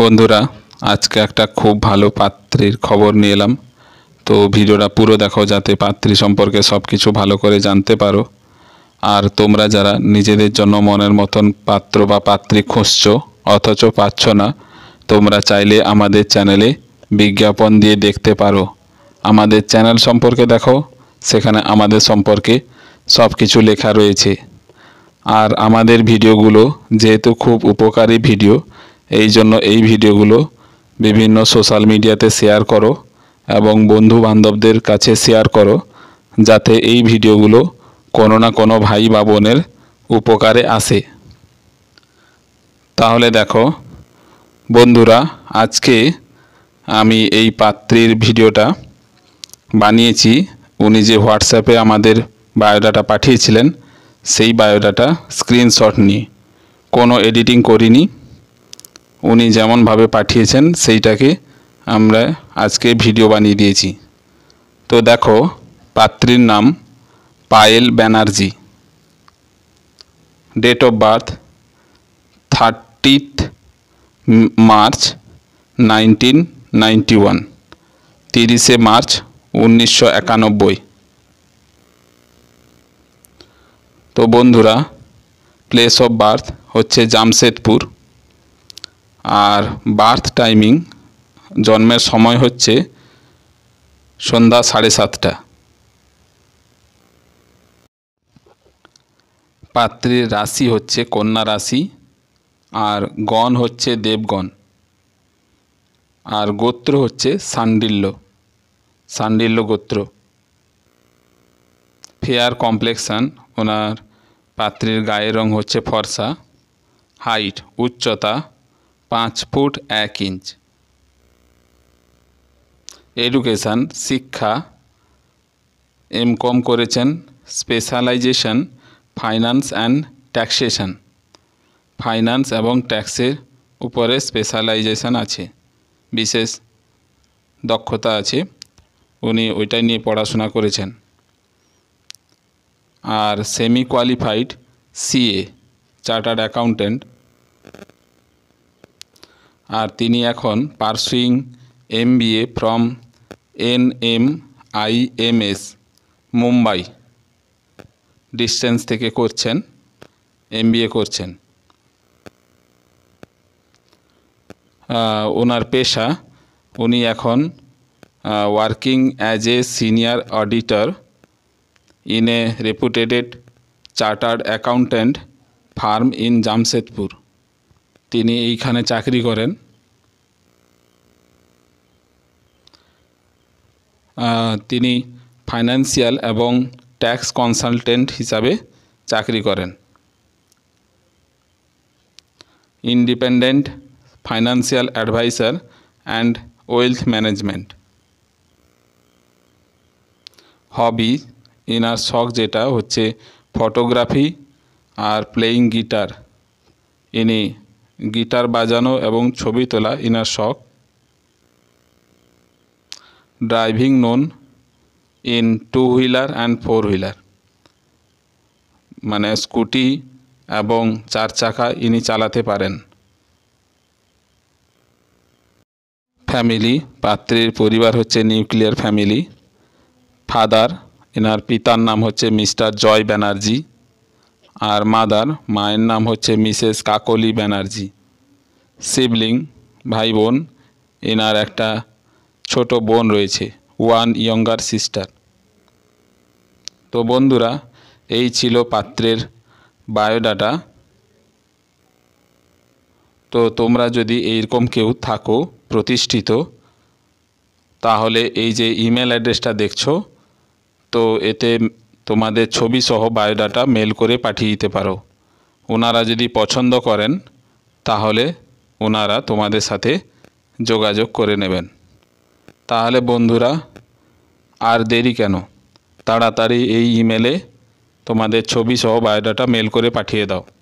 বন্ধুরা আজকে একটা খুব ভালো পাত্রীর খবর নিয়ে এলাম তো ভিডিওটা পুরো দেখো যাতে পাত্রী সম্পর্কে সব কিছু ভালো করে জানতে পারো আর তোমরা যারা নিজেদের জন্য মনের মতন পাত্র বা পাত্রী খুঁজছো অথচ পাচ্ছ না তোমরা চাইলে আমাদের চ্যানেলে বিজ্ঞাপন দিয়ে দেখতে পারো আমাদের চ্যানেল সম্পর্কে দেখো সেখানে আমাদের সম্পর্কে সব কিছু লেখা রয়েছে আর আমাদের ভিডিওগুলো যেহেতু খুব উপকারী ভিডিও এই জন্য এই ভিডিওগুলো বিভিন্ন সোশ্যাল মিডিয়াতে শেয়ার করো এবং বন্ধু বান্ধবদের কাছে শেয়ার করো যাতে এই ভিডিওগুলো কোনো না কোনো ভাই বা বোনের উপকারে আসে তাহলে দেখো বন্ধুরা আজকে আমি এই পাত্রীর ভিডিওটা বানিয়েছি উনি যে হোয়াটসঅ্যাপে আমাদের বায়োডাটা পাঠিয়েছিলেন সেই বায়োডাটা স্ক্রিনশট নিয়ে কোনো এডিটিং করিনি উনি যেমনভাবে পাঠিয়েছেন সেইটাকে আমরা আজকে ভিডিও বানিয়ে দিয়েছি তো দেখো পাত্রীর নাম Payel Banerjee date of birth thirtieth March nineteen ninety one তিরিশে মার্চ উনিশশো একানব্বই তো বন্ধুরা প্লেস অফ বার্থ হচ্ছে জামশেদপুর আর বার্থ টাইমিং জন্মের সময় হচ্ছে সন্ধ্যা সাড়ে সাতটা পাত্রের রাশি হচ্ছে কন্যা রাশি আর গণ হচ্ছে দেবগণ আর গোত্র হচ্ছে সান্ডিল্য সান্ডিল্য গোত্র ফেয়ার কমপ্লেক্সান ওনার পাত্রের গায়ের রং হচ্ছে ফর্সা হাইট উচ্চতা পাঁচ ফুট এক ইঞ্চ এডুকেশান শিক্ষা এম কম করেছেন specialisation finance and taxation finance এবং ট্যাক্সের উপরে স্পেশালাইজেশন আছে বিশেষ দক্ষতা আছে উনি ওইটাই নিয়ে পড়াশোনা করেছেন আর semi qualified CA chartered accountant আর তিনি এখন pursuing M BA from N M I M S Mumbai distance থেকে করছেন এম বিএ করছেন ওনার পেশা উনি এখন working as a senior auditor in a reputed chartered accountant firm in Jamshedpur তিনি এইখানে চাকরি করেন তিনি ফাইন্যান্সিয়াল এবং ট্যাক্স কনসালটেন্ট হিসাবে চাকরি করেন independent financial adviser and wealth management hobby ইনার শখ যেটা হচ্ছে ফটোগ্রাফি আর প্লেয়িং গিটার ইনি গিটার বাজানো এবং ছবি তোলা ইনার শখ driving known in two wheeler and four wheeler মানে স্কুটি এবং চার চাকা ইনি চালাতে পারেন ফ্যামিলি পাত্রীর পরিবার হচ্ছে নিউক্লিয়ার ফ্যামিলি ফাদার এনার পিতার নাম হচ্ছে মিস্টার জয় ব্যানার্জি আর মাদার মায়ের নাম হচ্ছে মিসেস কাকলি ব্যানার্জি সিবলিং ভাই বোন এনার একটা ছোট বোন রয়েছে ওয়ান ইয়ঙ্গার সিস্টার তো বন্ধুরা এই ছিল পাত্রের বায়োডাটা তো তোমরা যদি এইরকম কেউ থাকো প্রতিষ্ঠিত তাহলে এই যে ইমেল অ্যাড্রেসটা দেখছো তো এতে তোমাদের ছবি সহ বায়োডাটা মেল করে পাঠিয়ে দিতে পারো ওনারা যদি পছন্দ করেন তাহলে ওনারা তোমাদের সাথে যোগাযোগ করে নেবেন তাহলে বন্ধুরা আর দেরি কেন তাড়াতাড়ি এই ইমেলে তোমাদের ছবি সহ বায়োডাটা মেল করে পাঠিয়ে দাও